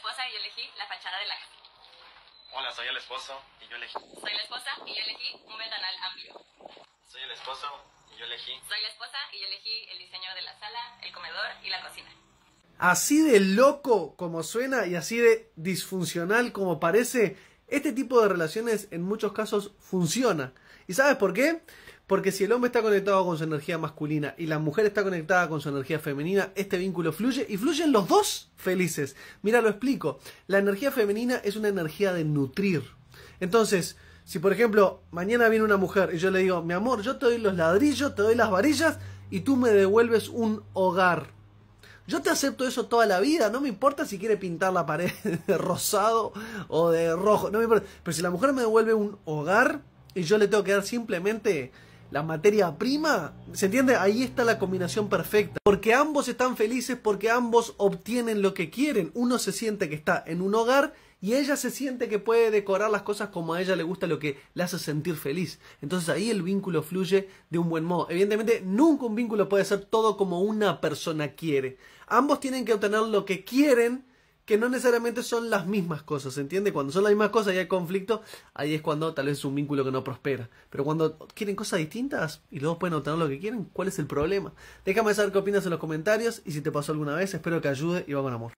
esposa y yo elegí la fachada de la casa. Hola, soy el esposo y yo elegí. Soy la esposa y yo elegí un ventanal amplio. Soy el esposo y yo elegí. Soy la esposa y yo elegí el diseño de la sala, el comedor y la cocina. Así de loco como suena y así de disfuncional como parece, este tipo de relaciones en muchos casos funciona. ¿Y sabes por qué? Porque si el hombre está conectado con su energía masculina y la mujer está conectada con su energía femenina, este vínculo fluye y fluyen los dos felices. Mira, lo explico. La energía femenina es una energía de nutrir. Entonces, si por ejemplo mañana viene una mujer y yo le digo, mi amor, yo te doy los ladrillos, te doy las varillas y tú me devuelves un hogar. Yo te acepto eso toda la vida, no me importa si quiere pintar la pared de rosado o de rojo, no me importa. Pero si la mujer me devuelve un hogar y yo le tengo que dar simplemente la materia prima. ¿Se entiende? Ahí está la combinación perfecta. Porque ambos están felices, porque ambos obtienen lo que quieren. Uno se siente que está en un hogar y ella se siente que puede decorar las cosas como a ella le gusta, lo que le hace sentir feliz. Entonces ahí el vínculo fluye de un buen modo. Evidentemente, nunca un vínculo puede ser todo como una persona quiere. Ambos tienen que obtener lo que quieren que no necesariamente son las mismas cosas, ¿entiendes? Cuando son las mismas cosas y hay conflicto, ahí es cuando tal vez es un vínculo que no prospera. Pero cuando quieren cosas distintas y luego pueden obtener lo que quieren, ¿cuál es el problema? Déjame saber qué opinas en los comentarios y si te pasó alguna vez, espero que ayude y va con amor.